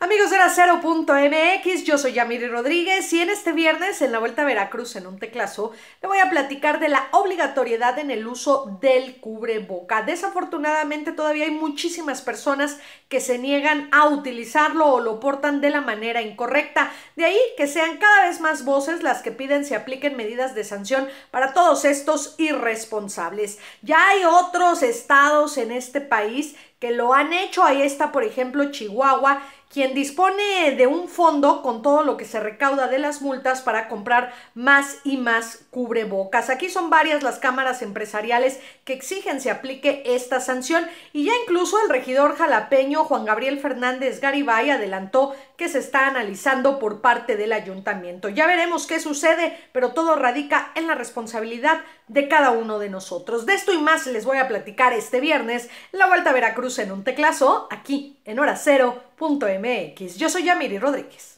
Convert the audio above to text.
Amigos de la 0.mx, yo soy Yamiri Rodríguez y en este viernes en la Vuelta a Veracruz en un teclazo le voy a platicar de la obligatoriedad en el uso del cubreboca. Desafortunadamente todavía hay muchísimas personas que se niegan a utilizarlo o lo portan de la manera incorrecta. De ahí que sean cada vez más voces las que piden se apliquen medidas de sanción para todos estos irresponsables. Ya hay otros estados en este país que lo han hecho. Ahí está, por ejemplo, Chihuahua, quien dispone de un fondo con todo lo que se recauda de las multas para comprar más y más cubrebocas. Aquí son varias las cámaras empresariales que exigen se aplique esta sanción y ya incluso el regidor jalapeño Juan Gabriel Fernández Garibay adelantó que se está analizando por parte del ayuntamiento. Ya veremos qué sucede, pero todo radica en la responsabilidad de cada uno de nosotros. De esto y más les voy a platicar este viernes la Vuelta a Veracruz en un teclazo aquí en horacero.mx. Yo soy Yamiri Rodríguez.